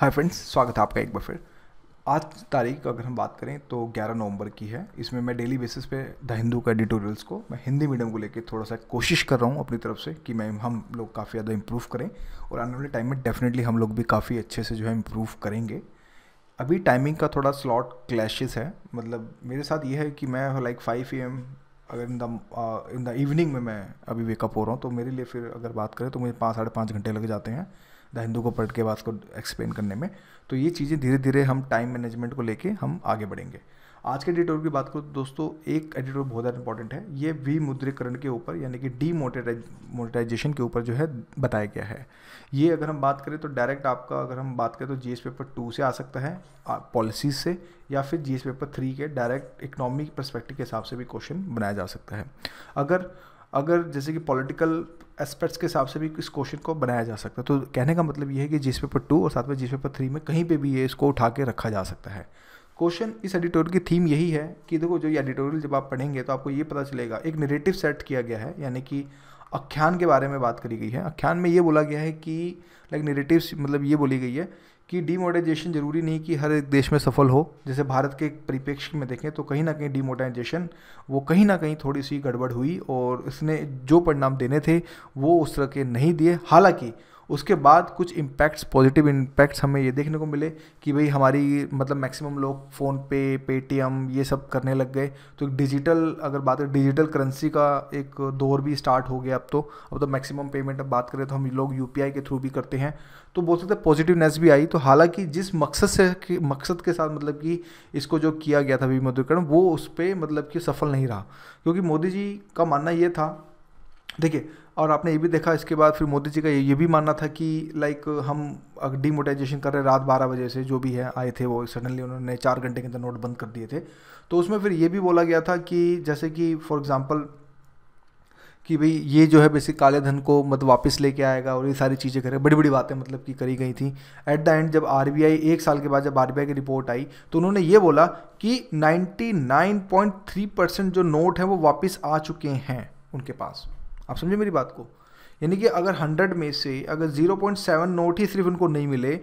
hi friends स्वागत है आपका एक बार फिर आज तारीख अगर हम बात करें तो 11 नवंबर की है इसमें मैं डेली बेसिस पे द हिंदू का एडिटोरियल्स को मैं हिंदी मीडियम को लेके थोड़ा सा कोशिश कर रहा हूँ अपनी तरफ से कि मैं हम लोग काफ़ी ज़्यादा इम्प्रूव करें और आने वाले टाइम में डेफिनेटली हम लोग भी काफ़ी अच्छे से जो है इम्प्रूव करेंगे अभी टाइमिंग का थोड़ा स्लॉट क्लैशेस है मतलब मेरे साथ ये है कि मैं लाइक फाइव ए एम अगर in the in the evening में मैं अभी वेकअप हो रहा हूँ तो मेरे लिए फिर अगर बात करें तो मुझे पाँच साढ़े पाँच घंटे लग जाते हैं द हिंदू को पढ़ के बाद को एक्सप्लेन करने में तो ये चीज़ें धीरे धीरे हम टाइम मैनेजमेंट को लेके हम आगे बढ़ेंगे आज के एडिटोर की बात तो दोस्तों एक एडिटोर बहुत ज़्यादा इंपॉर्टेंट है ये विमुद्रीकरण के ऊपर यानी कि डी मोनेटाइजेशन के ऊपर जो है बताया गया है ये अगर हम बात करें तो डायरेक्ट आपका अगर हम बात करें तो जी पेपर टू से आ सकता है पॉलिसीज से या फिर जी पेपर थ्री के डायरेक्ट इकोनॉमिक परस्पेक्टिव के हिसाब से भी क्वेश्चन बनाया जा सकता है अगर अगर जैसे कि पॉलिटिकल एस्पेक्ट्स के हिसाब से भी इस क्वेश्चन को बनाया जा सकता है तो कहने का मतलब ये है कि जिस पेपर टू और साथ में जीस पेपर थ्री में कहीं पे भी ये इसको उठा के रखा जा सकता है क्वेश्चन इस एडिटोरियल की थीम यही है कि देखो जो ये एडिटोरियल जब आप पढ़ेंगे तो आपको ये पता चलेगा एक नेरेटिव सेट किया गया है यानी कि आख्यान के बारे में बात करी गई है आख्यान में ये बोला गया है कि लाइक नेरेटिव मतलब ये बोली गई है कि डीमोडाइजेशन ज़रूरी नहीं कि हर एक देश में सफल हो जैसे भारत के परिप्रेक्ष्य में देखें तो कहीं ना कहीं डीमोडाइजेशन वो कहीं ना कहीं थोड़ी सी गड़बड़ हुई और इसने जो परिणाम देने थे वो उस तरह के नहीं दिए हालांकि उसके बाद कुछ इम्पैक्ट्स पॉजिटिव इम्पैक्ट्स हमें ये देखने को मिले कि भाई हमारी मतलब मैक्सिमम लोग फ़ोन पे पेटीएम ये सब करने लग गए तो एक डिजिटल अगर बात है डिजिटल करेंसी का एक दौर भी स्टार्ट हो गया अब तो अब तो मैक्सिमम पेमेंट अब बात करें तो हम लोग यू के थ्रू भी करते हैं तो बोल सकते पॉजिटिवनेस भी आई तो हालांकि जिस मकसद से मकसद के साथ मतलब कि इसको जो किया गया था विमुद्रीकरण वो उस पर मतलब कि सफल नहीं रहा क्योंकि मोदी जी का मानना ये था देखिए और आपने ये भी देखा इसके बाद फिर मोदी जी का ये भी मानना था कि लाइक हम डिमोटाइजेशन कर रहे हैं रात बारह बजे से जो भी है आए थे वो सडनली उन्होंने चार घंटे के अंदर नोट बंद कर दिए थे तो उसमें फिर ये भी बोला गया था कि जैसे कि फॉर एग्ज़ाम्पल कि भाई ये जो है बेसिक काले धन को मत वापस लेके आएगा और ये सारी चीज़ें करेगा बड़ी बड़ी बातें मतलब कि करी गई थी एट द एंड जब आर एक साल के बाद जब आर की रिपोर्ट आई तो उन्होंने ये बोला कि 99.3 परसेंट जो नोट हैं वो वापस आ चुके हैं उनके पास आप समझे मेरी बात को यानी कि अगर 100 में से अगर 0.7 नोट ही सिर्फ उनको नहीं मिले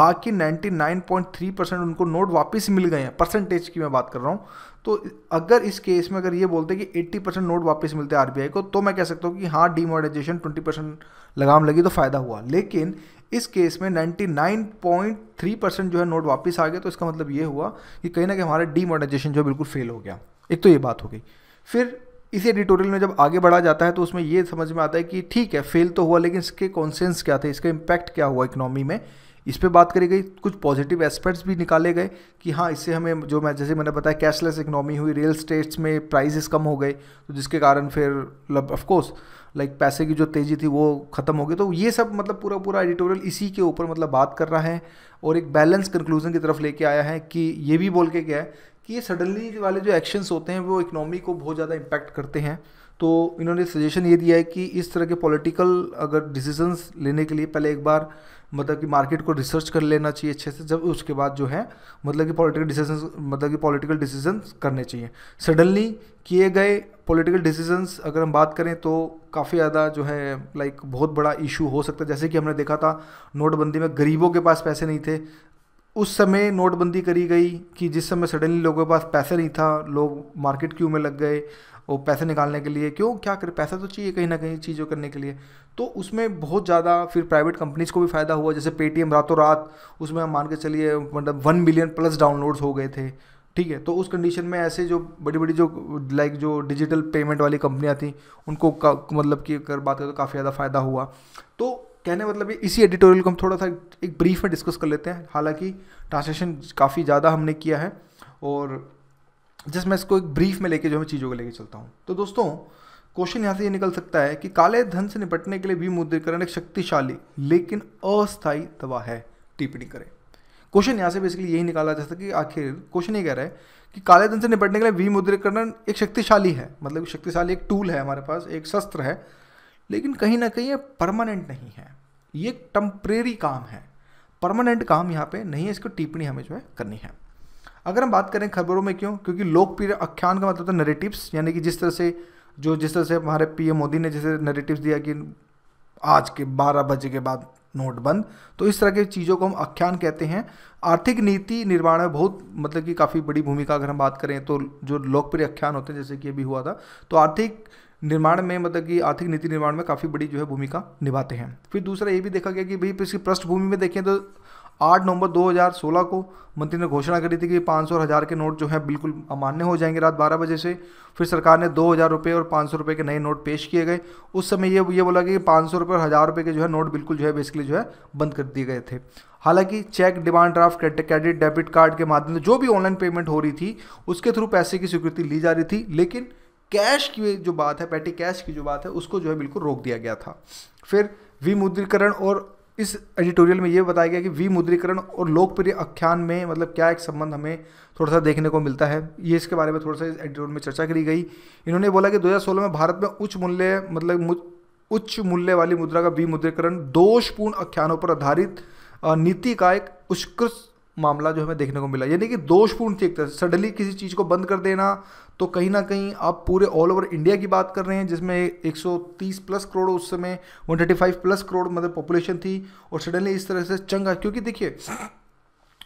बाकी 99.3 परसेंट उनको नोट वापस मिल गए हैं परसेंटेज की मैं बात कर रहा हूँ तो अगर इस केस में अगर ये बोलते कि 80 परसेंट नोट वापस मिलते हैं आरबीआई को तो मैं कह सकता हूँ कि हाँ डीमोडाइजेशन 20 परसेंट लगाम लगी तो फ़ायदा हुआ लेकिन इस केस में 99.3 परसेंट जो है नोट वापस आ गया तो इसका मतलब ये हुआ कि कहीं ना कहीं हमारा डीमोडाइजेशन जो है बिल्कुल फेल हो गया एक तो ये बात हो गई फिर इस एडिटोरियल में जब आगे बढ़ा जाता है तो उसमें ये समझ में आता है कि ठीक है फेल तो हुआ लेकिन इसके कॉन्सेंस क्या थे इसका इम्पैक्ट क्या हुआ इकोनॉमी में इस पर बात करी गई कुछ पॉजिटिव एस्पेक्ट्स भी निकाले गए कि हाँ इससे हमें जो मैं जैसे मैंने बताया कैशलेस इकोनॉमी हुई रियल स्टेट्स में प्राइजेस कम हो गए तो जिसके कारण फिर ऑफकोर्स मतलब, लाइक पैसे की जो तेज़ी थी वो ख़त्म हो गई तो ये सब मतलब पूरा पूरा एडिटोरियल इसी के ऊपर मतलब बात कर रहा है और एक बैलेंस कंक्लूजन की तरफ लेके आया है कि ये भी बोल के क्या है कि ये सडनली वाले जो एक्शंस होते हैं वो इकनॉमी को बहुत ज़्यादा इम्पैक्ट करते हैं तो इन्होंने सजेशन ये दिया है कि इस तरह के पॉलिटिकल अगर डिसीजंस लेने के लिए पहले एक बार मतलब कि मार्केट को रिसर्च कर लेना चाहिए अच्छे से जब उसके बाद जो है मतलब कि पॉलिटिकल डिसीजन मतलब कि पॉलिटिकल डिसीजंस करने चाहिए सडनली किए गए पॉलिटिकल डिसीजंस अगर हम बात करें तो काफ़ी ज़्यादा जो है लाइक बहुत बड़ा इशू हो सकता है जैसे कि हमने देखा था नोटबंदी में गरीबों के पास पैसे नहीं थे उस समय नोटबंदी करी गई कि जिस समय सडनली लोगों के पास पैसे नहीं था लोग मार्केट क्यू में लग गए और पैसे निकालने के लिए क्यों क्या करें पैसा तो चाहिए कहीं ना कहीं चीज़ों करने के लिए तो उसमें बहुत ज़्यादा फिर प्राइवेट कंपनीज़ को भी फ़ायदा हुआ जैसे पेटीएम रातों रात उसमें हम मान के चलिए मतलब वन मिलियन प्लस डाउनलोड्स हो गए थे ठीक है तो उस कंडीशन में ऐसे जो बड़ी बड़ी जो लाइक जो डिजिटल पेमेंट वाली कंपनियाँ थी उनको मतलब की अगर बात करें तो काफ़ी ज़्यादा फ़ायदा हुआ तो कहने मतलब मतलब इसी एडिटोरियल को हम थोड़ा सा एक ब्रीफ में डिस्कस कर लेते हैं हालांकि ट्रांसलेशन काफ़ी ज़्यादा हमने किया है और जस्ट मैं इसको एक ब्रीफ में लेके जो है चीज़ों को लेके चलता हूँ तो दोस्तों क्वेश्चन यहाँ से ये निकल सकता है कि काले धन से निपटने के लिए विमुद्रीकरण एक शक्तिशाली लेकिन अस्थायी दवा है टिप्पणी करें क्वेश्चन यहाँ से बेसिकली यही निकाला जा सकता कि आखिर क्वेश्चन ये कह रहा है कि काले धन से निपटने के लिए विमुद्रीकरण एक शक्तिशाली है मतलब शक्तिशाली एक टूल है हमारे पास एक शस्त्र है लेकिन कहीं ना कहीं ये परमानेंट नहीं है ये एक काम है परमानेंट काम यहाँ पे नहीं है इसको टिप्पणी हमें जो है करनी है अगर हम बात करें खबरों में क्यों क्योंकि लोकप्रिय आख्यान का मतलब है नरेटिव्स यानी कि जिस तरह से जो जिस तरह से हमारे पीएम मोदी ने जैसे नरेटिव्स दिया कि आज के बारह बजे के बाद नोटबंद तो इस तरह की चीज़ों को हम आख्यान कहते हैं आर्थिक नीति निर्माण में बहुत मतलब कि काफ़ी बड़ी भूमिका अगर हम बात करें तो जो लोकप्रिय आख्यान होते हैं जैसे कि अभी हुआ था तो आर्थिक निर्माण में मतलब कि आर्थिक नीति निर्माण में काफ़ी बड़ी जो है भूमिका निभाते हैं फिर दूसरा ये भी देखा गया कि भाई इसकी पृष्ठभूमि में देखें तो 8 नवंबर 2016 को मंत्री ने घोषणा करी थी कि 500 और हज़ार के नोट जो है बिल्कुल अमान्य हो जाएंगे रात 12 बजे से फिर सरकार ने दो हज़ार रुपये और सौ रुपये के नए नोट पेश किए गए उस समय ये ये बोला गया कि सौ रुपये और हज़ार रुपये के जो है नोट बिल्कुल जो है बेसिकली जो है बंद कर दिए गए थे हालांकि cheque demand draft credit debit card के माध्यम से जो भी ऑनलाइन पेमेंट हो रही थी उसके थ्रू पैसे की स्वीकृति ली जा रही थी लेकिन कैश की जो बात है पैटी कैश की जो बात है उसको जो है बिल्कुल रोक दिया गया था फिर विमुद्रीकरण और इस एडिटोरियल में ये बताया गया कि विमुद्रीकरण और लोकप्रिय आख्यान में मतलब क्या एक संबंध हमें थोड़ा सा देखने को मिलता है ये इसके बारे में थोड़ा सा इस एडिटोरियल में चर्चा करी गई इन्होंने बोला कि 2016 में भारत में उच्च मूल्य मतलब उच्च मूल्य वाली मुद्रा का विमुद्रीकरण दोषपूर्ण आख्यानों पर आधारित नीति का एक उत्कृष्ट मामला जो हमें देखने को मिला यानी कि दोषपूर्ण थी एक तरह सडनली किसी चीज़ को बंद कर देना तो कहीं ना कहीं आप पूरे ऑल ओवर इंडिया की बात कर रहे हैं जिसमें 130 प्लस करोड़ उस समय 135 प्लस करोड़ मतलब पॉपुलेशन थी और सडनली इस तरह से चंगा क्योंकि देखिए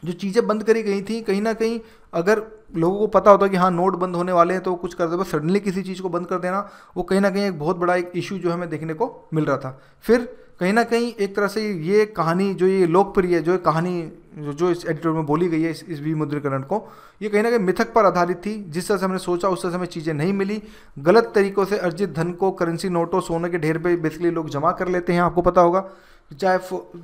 जो चीज़ें बंद करी गई थी कहीं ना कहीं अगर लोगों को पता होता कि हाँ नोट बंद होने वाले हैं तो कुछ कर दे सडनली किसी चीज़ को बंद कर देना वो कहीं ना कहीं एक बहुत बड़ा एक इशू जो हमें देखने को मिल रहा था फिर कहीं ना कहीं एक तरह से ये कहानी जो ये लोकप्रिय जो कहानी जो जो इस एडिटोरियल में बोली गई है इस, इस विमुद्रीकरण को ये कहीं ना कहीं मिथक पर आधारित थी जिस तरह से हमने सोचा उस तरह से हमें चीज़ें नहीं मिली गलत तरीक़ों से अर्जित धन को करेंसी नोटों सोने के ढेर पे बेसिकली लोग जमा कर लेते हैं आपको पता होगा चाहे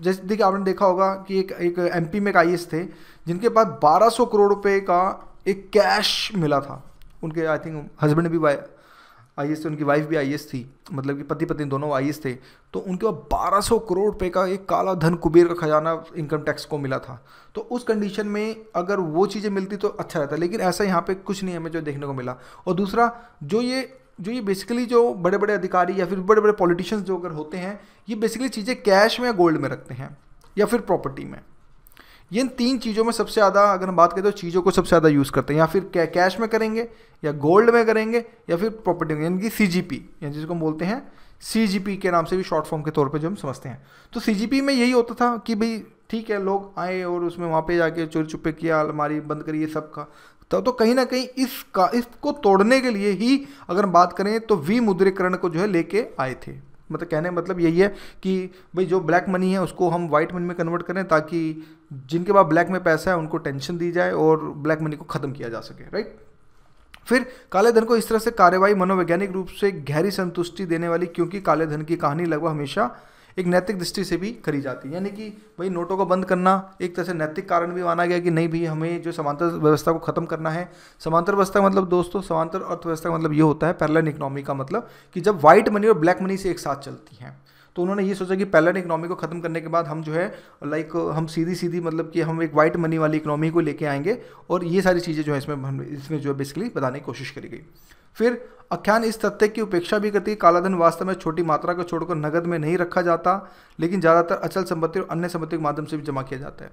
जैसे देखिए आपने देखा होगा कि एक एक एम में एक आई थे जिनके पास बारह करोड़ रुपये का एक कैश मिला था उनके आई थिंक हस्बैंड भी आई थे उनकी वाइफ भी आई थी मतलब कि पति पत्नी दोनों आई थे तो उनके पास बारह सौ करोड़ रुपये का एक काला धन कुबेर का खजाना इनकम टैक्स को मिला था तो उस कंडीशन में अगर वो चीज़ें मिलती तो अच्छा रहता लेकिन ऐसा यहाँ पे कुछ नहीं हमें जो देखने को मिला और दूसरा जो ये जो ये बेसिकली जो बड़े बड़े अधिकारी या फिर बड़े बड़े पॉलिटिशियंस जो अगर होते हैं ये बेसिकली चीज़ें कैश में या गोल्ड में रखते हैं या फिर प्रॉपर्टी में ये इन तीन चीज़ों में सबसे ज़्यादा अगर हम बात करें तो चीज़ों को सबसे ज़्यादा यूज़ करते हैं या फिर कैश में करेंगे या गोल्ड में करेंगे या फिर प्रॉपर्टी में यानी कि सी जी पी यानी जिसको हम बोलते हैं सी जी पी के नाम से भी शॉर्ट फॉर्म के तौर पर जो हम समझते हैं तो सी जी पी में यही होता था कि भाई ठीक है लोग आए और उसमें वहाँ पे जाके चोरी छुपे किया अलमारी बंद करी ये सब का तो, तो कहीं ना कहीं इसका इसको तोड़ने के लिए ही अगर हम बात करें तो विमुद्रीकरण को जो है लेके आए थे मतलब कहने मतलब यही है कि भाई जो ब्लैक मनी है उसको हम व्हाइट मनी में कन्वर्ट करें ताकि जिनके पास ब्लैक में पैसा है उनको टेंशन दी जाए और ब्लैक मनी को ख़त्म किया जा सके राइट फिर काले धन को इस तरह से कार्यवाही मनोवैज्ञानिक रूप से गहरी संतुष्टि देने वाली क्योंकि काले धन की कहानी लगभग हमेशा एक नैतिक दृष्टि से भी करी जाती है यानी कि भाई नोटों को बंद करना एक तरह से नैतिक कारण भी माना गया कि नहीं भाई हमें जो समांतर व्यवस्था को खत्म करना है समांतर व्यवस्था का मतलब दोस्तों समांतर अर्थव्यवस्था का मतलब ये होता है पैरलन इकोनॉमी का मतलब कि जब व्हाइट मनी और ब्लैक मनी से एक साथ चलती हैं तो उन्होंने ये सोचा कि पैलेट इकनॉमी को ख़त्म करने के बाद हम जो है लाइक हम सीधी सीधी मतलब कि हम एक वाइट मनी वाली इकनॉमी को लेके आएंगे और ये सारी चीज़ें जो है इसमें इसमें जो है बेसिकली बताने की कोशिश करी गई फिर आख्यान इस तथ्य की उपेक्षा भी करती है कालाधन वास्तव में छोटी मात्रा को छोड़कर नगद में नहीं रखा जाता लेकिन ज़्यादातर अचल संपत्ति और अन्य संपत्ति के माध्यम से भी जमा किया जाता है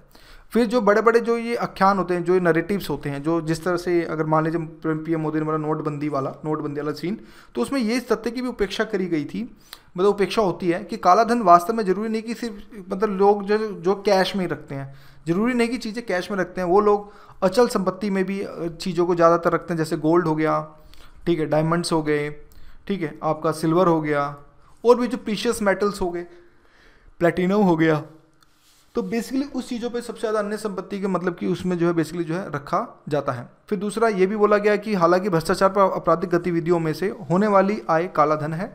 फिर जो बड़े बड़े जो ये आख्यान होते हैं जो नरेटिव्स होते हैं जो जिस तरह से अगर मान लीजिए पी एम मोदी ने बोला नोटबंदी वाला नोटबंदी वाला सीन तो उसमें ये इस तथ्य की भी उपेक्षा करी गई थी मतलब उपेक्षा होती है कि कालाधन वास्तव में ज़रूरी नहीं कि सिर्फ मतलब लोग जो जो कैश में ही रखते हैं ज़रूरी नहीं कि चीज़ें कैश में रखते हैं वो लोग अचल संपत्ति में भी चीज़ों को ज़्यादातर रखते हैं जैसे गोल्ड हो गया ठीक है डायमंड्स हो गए ठीक है आपका सिल्वर हो गया और भी जो प्रीशियस मेटल्स हो गए प्लेटिनम हो गया तो बेसिकली उस चीज़ों पे सबसे ज़्यादा अन्य संपत्ति के मतलब कि उसमें जो है बेसिकली जो है रखा जाता है फिर दूसरा ये भी बोला गया कि हालांकि भ्रष्टाचार पर आपराधिक गतिविधियों में से होने वाली आय कालाधन है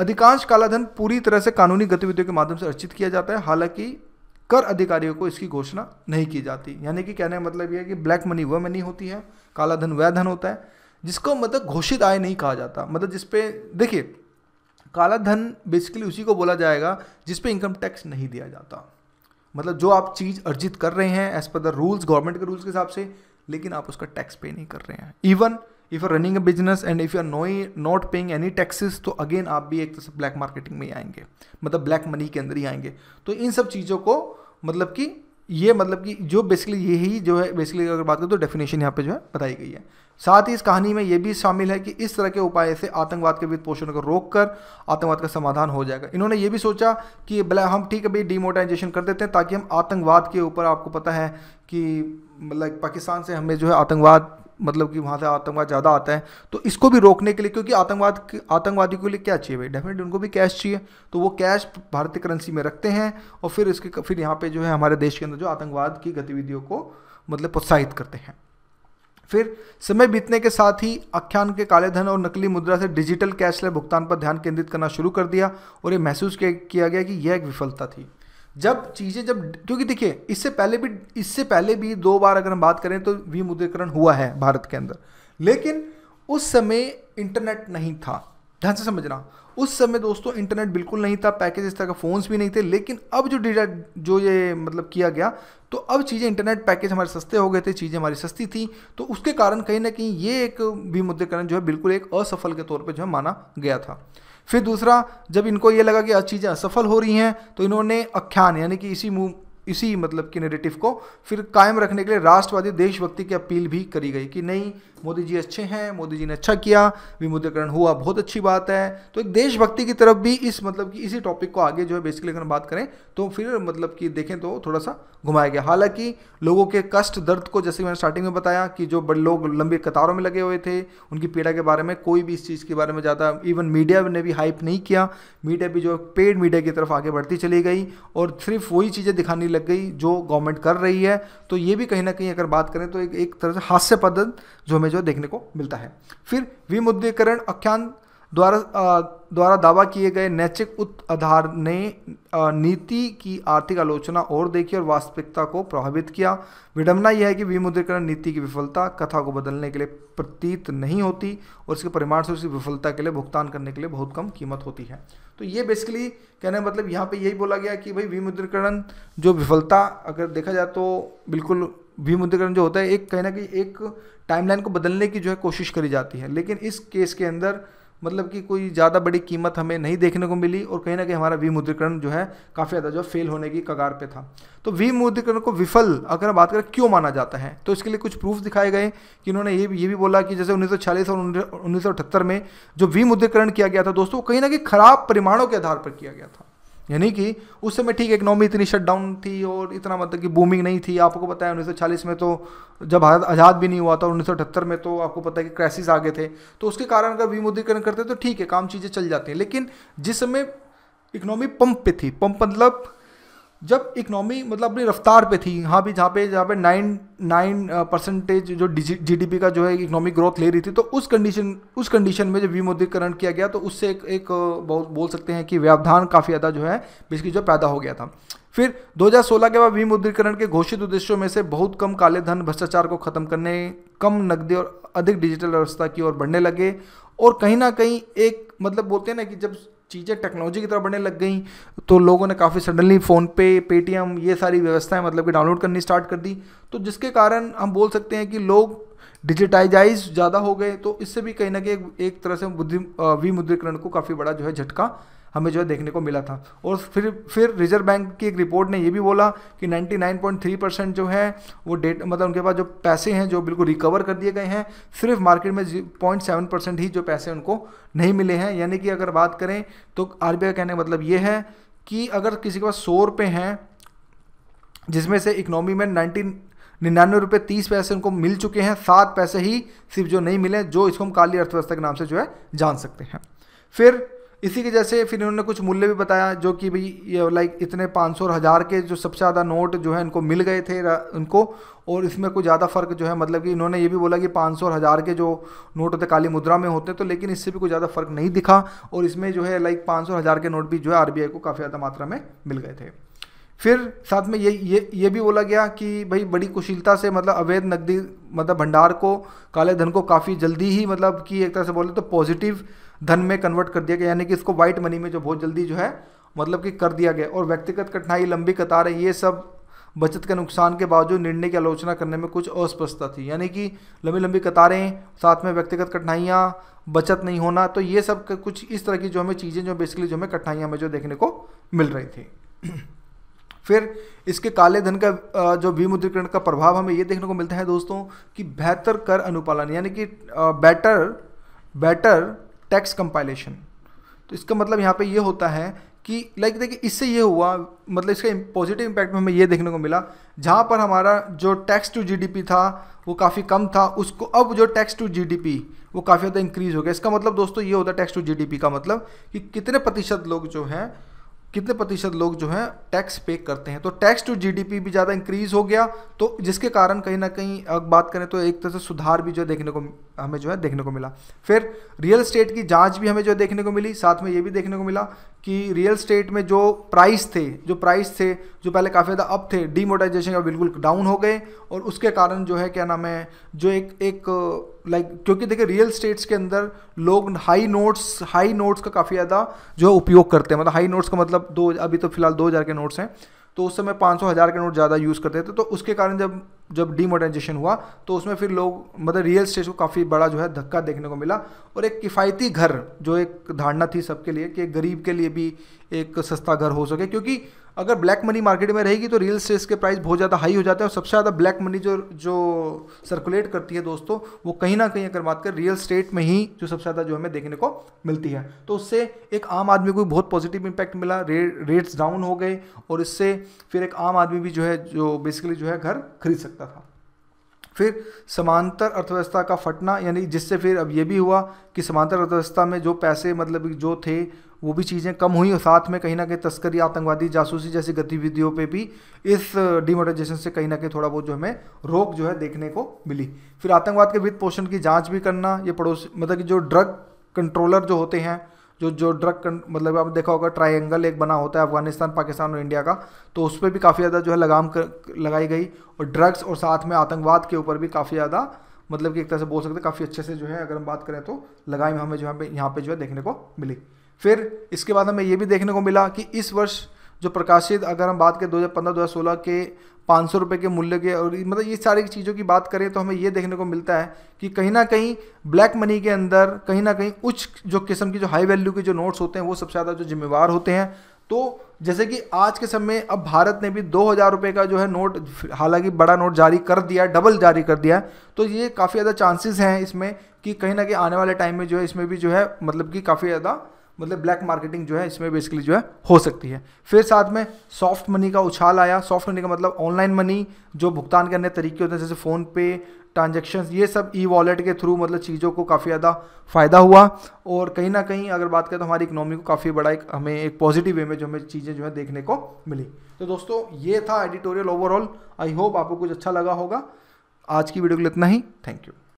अधिकांश कालाधन पूरी तरह से कानूनी गतिविधियों के माध्यम से अर्जित किया जाता है हालांकि कर अधिकारियों को इसकी घोषणा नहीं की जाती यानी कि कहने का मतलब यह है कि ब्लैक मनी वह मनी होती है कालाधन वह धन होता है जिसको मतलब घोषित आय नहीं कहा जाता मतलब जिसपे देखिए काला धन बेसिकली उसी को बोला जाएगा जिस पे इनकम टैक्स नहीं दिया जाता मतलब जो आप चीज़ अर्जित कर रहे हैं as per the rules government के रूल्स के हिसाब से लेकिन आप उसका टैक्स पे नहीं कर रहे हैं even if are running a business and if you are no not paying any taxes तो अगेन आप भी एक तरह से ब्लैक मार्केटिंग में ही आएंगे मतलब ब्लैक मनी के अंदर ही आएंगे तो इन सब चीज़ों को मतलब कि ये मतलब कि जो बेसिकली यही जो है बेसिकली अगर बात करें तो डेफिनेशन यहाँ पे जो है बताई गई है साथ ही इस कहानी में यह भी शामिल है कि इस तरह के उपाय से आतंकवाद के वित्त पोषण को रोक कर आतंकवाद का समाधान हो जाएगा इन्होंने ये भी सोचा कि भला हम ठीक है भाई डिमोटाइजेशन कर देते हैं ताकि हम आतंकवाद के ऊपर आपको पता है कि मतलब पाकिस्तान से हमें जो है आतंकवाद मतलब कि वहाँ से आतंकवाद ज़्यादा आता है तो इसको भी रोकने के लिए क्योंकि आतंकवाद आतंकवादी के लिए क्या चाहिए भाई डेफिनेटली उनको भी कैश चाहिए तो वो कैश भारतीय करेंसी में रखते हैं और फिर इसके फिर यहाँ पर जो है हमारे देश के अंदर जो आतंकवाद की गतिविधियों को मतलब प्रोत्साहित करते हैं फिर समय बीतने के साथ ही आख्यान के काले धन और नकली मुद्रा से डिजिटल कैशलेस भुगतान पर ध्यान केंद्रित करना शुरू कर दिया और ये महसूस किया गया कि यह एक विफलता थी जब चीज़ें जब क्योंकि देखिए इससे पहले भी इससे पहले भी दो बार अगर हम बात करें तो विमुद्रीकरण हुआ है भारत के अंदर लेकिन उस समय इंटरनेट नहीं था ध्यान से समझना उस समय दोस्तों इंटरनेट बिल्कुल नहीं था पैकेज इस तरह का फ़ोन्स भी नहीं थे लेकिन अब जो डेटा जो ये मतलब किया गया तो अब चीज़ें इंटरनेट पैकेज हमारे सस्ते हो गए थे चीज़ें हमारी सस्ती थी तो उसके कारण कहीं ना कहीं ये एक विमुद्रीकरण जो है बिल्कुल एक असफल के तौर पर जो है माना गया था फिर दूसरा जब इनको ये लगा कि चीज़ें असफल हो रही हैं तो इन्होंने आख्यान यानी कि इसी मूव इसी मतलब कि नेगेटिव को फिर कायम रखने के लिए राष्ट्रवादी देशभक्ति की अपील भी करी गई कि नहीं मोदी जी अच्छे हैं मोदी जी ने अच्छा किया विमुद्रीकरण हुआ बहुत अच्छी बात है तो एक देशभक्ति की तरफ भी इस मतलब कि इसी टॉपिक को आगे जो है बेसिकली अगर हम बात करें तो फिर मतलब कि देखें तो थोड़ा सा घुमाया गया हालांकि लोगों के कष्ट दर्द को जैसे मैंने स्टार्टिंग में बताया कि जो बड़े लोग लंबी कतारों में लगे हुए थे उनकी पीड़ा के बारे में कोई भी इस चीज़ के बारे में ज़्यादा इवन मीडिया ने भी हाइप नहीं किया मीडिया भी जो पेड मीडिया की तरफ आगे बढ़ती चली गई और सिर्फ वही चीज़ें दिखाने लग गई जो गवर्नमेंट कर रही है तो ये भी कहीं ना कहीं अगर बात करें तो एक, तरह से हास्य पद्धत जो हमें जो देखने को मिलता है फिर विमुद्रीकरण आख्यान द्वारा द्वारा दावा किए गए नैतिक उद्धार ने नीति की आर्थिक आलोचना और देखी और वास्तविकता को प्रभावित किया विडंबना यह है कि विमुद्रीकरण नीति की विफलता कथा को बदलने के लिए प्रतीत नहीं होती और इसके परिमाण से उसकी विफलता के लिए भुगतान करने के लिए बहुत कम कीमत होती है तो ये बेसिकली कहने का मतलब यहाँ पे यही बोला गया कि भाई विमुद्रीकरण जो विफलता अगर देखा जाए तो बिल्कुल विमुद्रीकरण जो होता है एक कहीं ना कहीं एक टाइमलाइन को बदलने की जो है कोशिश करी जाती है लेकिन इस केस के अंदर मतलब कि कोई ज़्यादा बड़ी कीमत हमें नहीं देखने को मिली और कहीं ना कहीं हमारा विमुद्रीकरण जो है काफ़ी ज़्यादा जो फेल होने की कगार पे था तो विमुद्रीकरण को विफल अगर बात करें क्यों माना जाता है तो इसके लिए कुछ प्रूफ दिखाए गए कि उन्होंने ये भी ये भी बोला कि जैसे उन्नीस और उन्नीस में जो विमुद्रीकरण किया गया था दोस्तों कहीं ना कहीं खराब परिमाणों के आधार पर किया गया था यानी कि उस समय ठीक इकनॉमी इतनी शट डाउन थी और इतना मतलब कि बूमिंग नहीं थी आपको पता है 1940 में तो जब भारत आज़ाद भी नहीं हुआ था उन्नीस में तो आपको पता है कि क्राइसिस आ गए थे तो उसके कारण अगर विमुद्रीकरण करते तो ठीक है काम चीज़ें चल जाती हैं लेकिन जिस समय इकनॉमी पंप पे थी पंप मतलब जब इकनॉमी मतलब अपनी रफ्तार पे थी हाँ भी जहाँ पे जहाँ पे नाइन नाइन परसेंटेज जो जीडीपी का जो है इकोनॉमिक ग्रोथ ले रही थी तो उस कंडीशन उस कंडीशन में जब विमुद्रीकरण किया गया तो उससे एक एक uh, बहुत बोल सकते हैं कि व्यवधान काफ़ी ज़्यादा जो है बेसिकली जो पैदा हो गया था फिर 2016 के बाद विमुद्रीकरण के घोषित उद्देश्यों में से बहुत कम काले धन भ्रष्टाचार को खत्म करने कम नकदी और अधिक डिजिटल व्यवस्था की ओर बढ़ने लगे और कहीं ना कहीं एक मतलब बोलते हैं ना कि जब चीज़ें टेक्नोलॉजी की तरफ बढ़ने लग गई तो लोगों ने काफ़ी सडनली फ़ोनपे पेटीएम ये सारी व्यवस्थाएं मतलब कि डाउनलोड करनी स्टार्ट कर दी तो जिसके कारण हम बोल सकते हैं कि लोग डिजिटाइजाइज ज़्यादा हो गए तो इससे भी कहीं ना कहीं एक तरह से बुद्धि विमुद्रीकरण को काफ़ी बड़ा जो है झटका हमें जो है देखने को मिला था और फिर फिर रिजर्व बैंक की एक रिपोर्ट ने ये भी बोला कि 99.3 परसेंट जो है वो डेट मतलब उनके पास जो पैसे हैं जो बिल्कुल रिकवर कर दिए गए हैं सिर्फ मार्केट में पॉइंट सेवन परसेंट ही जो पैसे उनको नहीं मिले हैं यानी कि अगर बात करें तो आर का कहने का मतलब ये है कि अगर किसी के पास सौ रुपये हैं जिसमें से इकनॉमी में नाइनटीन निन्यानवे रुपये तीस पैसे उनको मिल चुके हैं सात पैसे ही सिर्फ जो नहीं मिले जो इसको हम काली अर्थव्यवस्था के नाम से जो है जान सकते हैं फिर इसी के जैसे फिर इन्होंने कुछ मूल्य भी बताया जो कि भाई ये लाइक इतने पाँच सौ हज़ार के जो सबसे ज़्यादा नोट जो है इनको मिल गए थे उनको और इसमें कोई ज़्यादा फ़र्क जो है मतलब कि इन्होंने ये भी बोला कि पाँच सौ हज़ार के जो नोट होते काली मुद्रा में होते तो लेकिन इससे भी कोई ज़्यादा फ़र्क नहीं दिखा और इसमें जो है लाइक पाँच सौ हज़ार के नोट भी जो है आर को काफ़ी ज़्यादा मात्रा में मिल गए थे फिर साथ में ये ये ये भी बोला गया कि भाई बड़ी कुशलता से मतलब अवैध नकदी मतलब भंडार को काले धन को काफ़ी जल्दी ही मतलब कि एक तरह से बोले तो पॉजिटिव धन में कन्वर्ट कर दिया गया यानी कि इसको व्हाइट मनी में जो बहुत जल्दी जो है मतलब कि कर दिया गया और व्यक्तिगत कठिनाई लंबी कतारें ये सब बचत के नुकसान के बावजूद निर्णय की आलोचना करने में कुछ अस्पष्टता थी यानी कि लंबी लंबी कतारें साथ में व्यक्तिगत कठिनाइयाँ बचत नहीं होना तो ये सब कुछ इस तरह की जो हमें चीज़ें जो बेसिकली जो हमें कठिनाइयाँ हमें जो देखने को मिल रही थी फिर इसके काले धन का जो विमुद्रीकरण का प्रभाव हमें ये देखने को मिलता है दोस्तों कि बेहतर कर अनुपालन यानी कि बेटर बेटर टैक्स कंपाइलेशन तो इसका मतलब यहाँ पे ये होता है कि लाइक देखिए इससे ये हुआ मतलब इसका पॉजिटिव इम्पैक्ट में हमें ये देखने को मिला जहाँ पर हमारा जो टैक्स टू जीडीपी था वो काफ़ी कम था उसको अब जो टैक्स टू जीडीपी वो काफ़ी ज़्यादा इंक्रीज़ हो गया इसका मतलब दोस्तों ये होता है टैक्स टू जीडीपी का मतलब कि कितने प्रतिशत लोग जो हैं कितने प्रतिशत लोग जो हैं टैक्स पे करते हैं तो टैक्स टू जीडीपी भी ज़्यादा इंक्रीज़ हो गया तो जिसके कारण कहीं ना कहीं बात करें तो एक तरह से सुधार भी जो देखने को हमें जो है देखने को मिला फिर रियल स्टेट की जांच भी हमें जो देखने को मिली साथ में ये भी देखने को मिला कि रियल स्टेट में जो प्राइस थे जो प्राइस थे जो पहले काफ़ी ज़्यादा अप थे डीमोटाइजेशन बिल्कुल डाउन हो गए और उसके कारण जो है क्या नाम है जो एक एक लाइक क्योंकि देखिए रियल स्टेट्स के अंदर लोग हाई नोट्स हाई नोट्स का काफ़ी ज़्यादा जो है उपयोग करते हैं मतलब हाई नोट्स का मतलब दो अभी तो फिलहाल दो हज़ार के नोट्स हैं तो उस समय पाँच सौ हज़ार के नोट ज़्यादा यूज़ करते थे तो उसके कारण जब जब डीमोडर्नाइजेशन हुआ तो उसमें फिर लोग मतलब रियल स्टेट को काफ़ी बड़ा जो है धक्का देखने को मिला और एक किफ़ायती घर जो एक धारणा थी सबके लिए कि गरीब के लिए भी एक सस्ता घर हो सके क्योंकि अगर ब्लैक मनी मार्केट में रहेगी तो रियल स्टेट्स के प्राइस बहुत ज़्यादा हाई हो जाते हैं और सबसे ज़्यादा ब्लैक मनी जो जो सर्कुलेट करती है दोस्तों वो कहीं ना कहीं अगर बात करें रियल स्टेट में ही जो सबसे ज़्यादा जो हमें देखने को मिलती है तो उससे एक आम आदमी को भी बहुत पॉजिटिव इम्पैक्ट मिला रे, रेट्स डाउन हो गए और इससे फिर एक आम आदमी भी जो है जो बेसिकली जो है घर खरीद सकता था फिर समांतर अर्थव्यवस्था का फटना यानी जिससे फिर अब ये भी हुआ कि समांतर अर्थव्यवस्था में जो पैसे मतलब जो थे वो भी चीज़ें कम हुई और साथ में कहीं ना कहीं तस्करी आतंकवादी जासूसी जैसी गतिविधियों पे भी इस डिमोटाइजेशन से कहीं ना कहीं थोड़ा बहुत जो हमें रोक जो है देखने को मिली फिर आतंकवाद के वित्त पोषण की जाँच भी करना ये पड़ोस मतलब कि जो ड्रग कंट्रोलर जो होते हैं जो जो ड्रग मतलब आप देखा होगा ट्रायंगल एक बना होता है अफगानिस्तान पाकिस्तान और इंडिया का तो उस पर भी काफ़ी ज़्यादा जो है लगाम कर, लगाई गई और ड्रग्स और साथ में आतंकवाद के ऊपर भी काफ़ी ज़्यादा मतलब कि एक तरह से बोल सकते हैं काफ़ी अच्छे से जो है अगर हम बात करें तो लगाई हमें जो है यहाँ पर जो है देखने को मिली फिर इसके बाद हमें ये भी देखने को मिला कि इस वर्ष जो प्रकाशित अगर हम बात करें हज़ार सोलह के पाँच सौ रुपये के मूल्य के और मतलब ये सारी चीज़ों की बात करें तो हमें ये देखने को मिलता है कि कहीं ना कहीं ब्लैक मनी के अंदर कहीं ना कहीं उच्च जो किस्म की जो हाई वैल्यू के जो नोट्स होते हैं वो सबसे ज़्यादा जो जिम्मेवार होते हैं तो जैसे कि आज के समय अब भारत ने भी दो हज़ार रुपये का जो है नोट हालांकि बड़ा नोट जारी कर दिया डबल जारी कर दिया तो ये काफ़ी ज़्यादा चांसेस हैं इसमें कि कहीं ना कहीं आने वाले टाइम में जो है इसमें भी जो है मतलब कि काफ़ी ज़्यादा मतलब ब्लैक मार्केटिंग जो है इसमें बेसिकली जो है हो सकती है फिर साथ में सॉफ्ट मनी का उछाल आया सॉफ्ट मनी का मतलब ऑनलाइन मनी जो भुगतान करने तरीके होते हैं जैसे फ़ोनपे ट्रांजेक्शन्स ये सब ई वॉलेट के थ्रू मतलब चीज़ों को काफ़ी ज़्यादा फ़ायदा हुआ और कहीं ना कहीं अगर बात करें तो हमारी इकोनॉमी को काफ़ी बड़ा एक हमें एक पॉजिटिव वे में जो हमें चीज़ें जो है देखने को मिली तो दोस्तों ये था एडिटोरियल ओवरऑल आई होप आपको कुछ अच्छा लगा होगा आज की वीडियो के लिए इतना ही थैंक यू